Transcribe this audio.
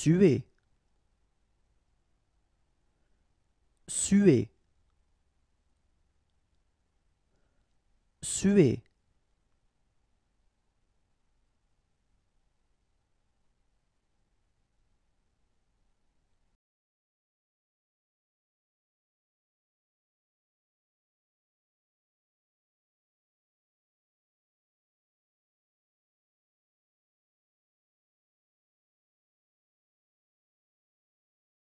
suer suer suer